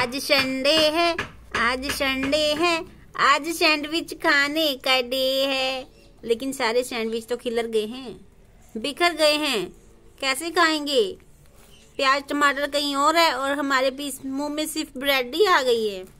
आज संडे है आज संडे है आज सैंडविच खाने का डे है लेकिन सारे सैंडविच तो खिलर गए हैं बिखर गए हैं कैसे खाएंगे प्याज टमाटर कहीं और है और हमारे पीस मुंह में सिर्फ ब्रेड ही आ गई है